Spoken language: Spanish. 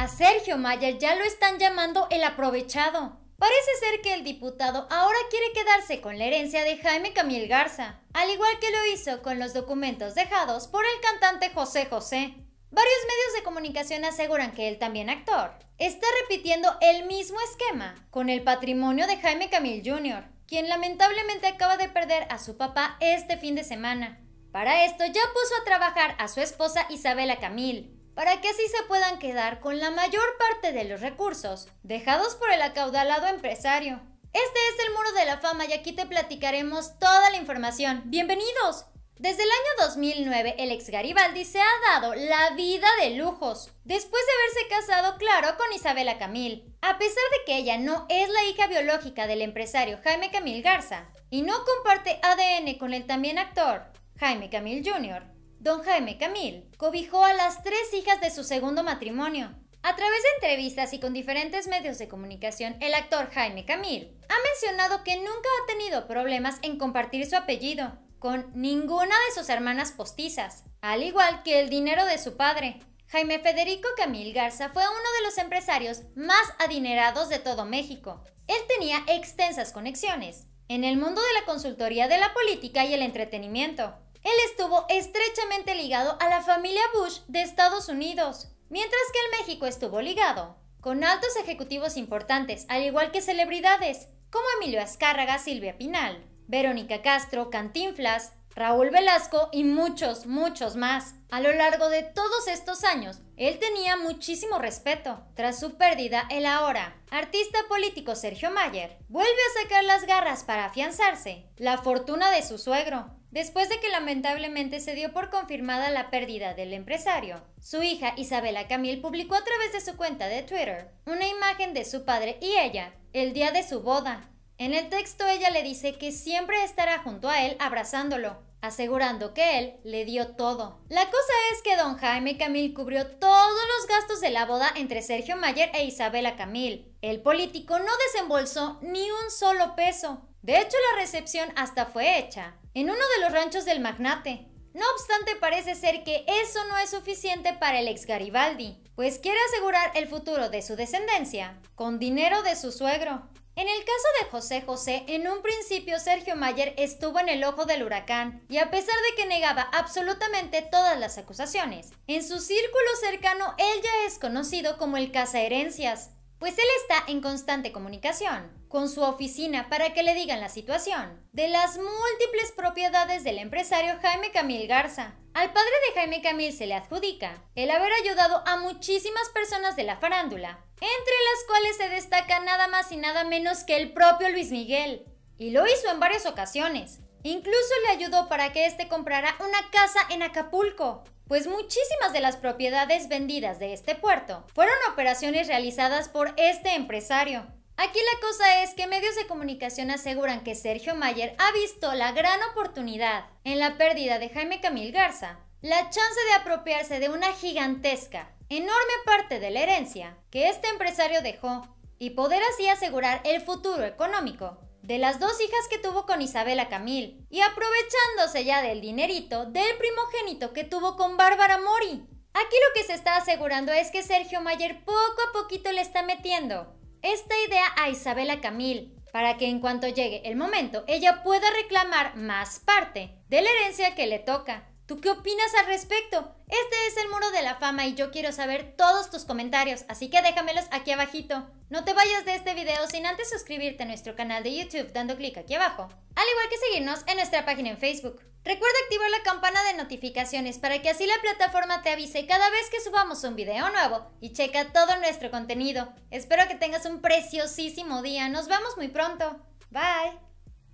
A Sergio Mayer ya lo están llamando el aprovechado. Parece ser que el diputado ahora quiere quedarse con la herencia de Jaime Camil Garza, al igual que lo hizo con los documentos dejados por el cantante José José. Varios medios de comunicación aseguran que él también actor está repitiendo el mismo esquema con el patrimonio de Jaime Camil Jr., quien lamentablemente acaba de perder a su papá este fin de semana. Para esto ya puso a trabajar a su esposa Isabela Camil, para que así se puedan quedar con la mayor parte de los recursos dejados por el acaudalado empresario. Este es el Muro de la Fama y aquí te platicaremos toda la información. ¡Bienvenidos! Desde el año 2009, el ex Garibaldi se ha dado la vida de lujos, después de haberse casado, claro, con Isabela Camil. A pesar de que ella no es la hija biológica del empresario Jaime Camil Garza y no comparte ADN con el también actor Jaime Camil Jr., don Jaime Camil cobijó a las tres hijas de su segundo matrimonio. A través de entrevistas y con diferentes medios de comunicación, el actor Jaime Camil ha mencionado que nunca ha tenido problemas en compartir su apellido con ninguna de sus hermanas postizas, al igual que el dinero de su padre. Jaime Federico Camil Garza fue uno de los empresarios más adinerados de todo México. Él tenía extensas conexiones en el mundo de la consultoría de la política y el entretenimiento, él estuvo estrechamente ligado a la familia Bush de Estados Unidos, mientras que el México estuvo ligado con altos ejecutivos importantes, al igual que celebridades como Emilio Azcárraga, Silvia Pinal, Verónica Castro, Cantinflas, Raúl Velasco y muchos, muchos más. A lo largo de todos estos años, él tenía muchísimo respeto. Tras su pérdida, el ahora artista político Sergio Mayer vuelve a sacar las garras para afianzarse la fortuna de su suegro, Después de que lamentablemente se dio por confirmada la pérdida del empresario, su hija Isabela Camil publicó a través de su cuenta de Twitter una imagen de su padre y ella el día de su boda. En el texto ella le dice que siempre estará junto a él abrazándolo, asegurando que él le dio todo. La cosa es que don Jaime Camil cubrió todos los gastos de la boda entre Sergio Mayer e Isabela Camil. El político no desembolsó ni un solo peso. De hecho, la recepción hasta fue hecha en uno de los ranchos del magnate. No obstante, parece ser que eso no es suficiente para el ex Garibaldi, pues quiere asegurar el futuro de su descendencia con dinero de su suegro. En el caso de José José, en un principio Sergio Mayer estuvo en el ojo del huracán, y a pesar de que negaba absolutamente todas las acusaciones, en su círculo cercano él ya es conocido como el cazaherencias, pues él está en constante comunicación con su oficina para que le digan la situación de las múltiples propiedades del empresario Jaime Camil Garza. Al padre de Jaime Camil se le adjudica el haber ayudado a muchísimas personas de la farándula, entre las cuales se destaca nada más y nada menos que el propio Luis Miguel. Y lo hizo en varias ocasiones. Incluso le ayudó para que éste comprara una casa en Acapulco pues muchísimas de las propiedades vendidas de este puerto fueron operaciones realizadas por este empresario. Aquí la cosa es que medios de comunicación aseguran que Sergio Mayer ha visto la gran oportunidad en la pérdida de Jaime Camil Garza, la chance de apropiarse de una gigantesca, enorme parte de la herencia que este empresario dejó y poder así asegurar el futuro económico de las dos hijas que tuvo con Isabela Camil y aprovechándose ya del dinerito del primogénito que tuvo con Bárbara Mori. Aquí lo que se está asegurando es que Sergio Mayer poco a poquito le está metiendo esta idea a Isabela Camil para que en cuanto llegue el momento ella pueda reclamar más parte de la herencia que le toca. ¿Tú qué opinas al respecto? Este es el muro de la fama y yo quiero saber todos tus comentarios, así que déjamelos aquí abajito. No te vayas de este video sin antes suscribirte a nuestro canal de YouTube dando clic aquí abajo, al igual que seguirnos en nuestra página en Facebook. Recuerda activar la campana de notificaciones para que así la plataforma te avise cada vez que subamos un video nuevo y checa todo nuestro contenido. Espero que tengas un preciosísimo día, nos vemos muy pronto. Bye.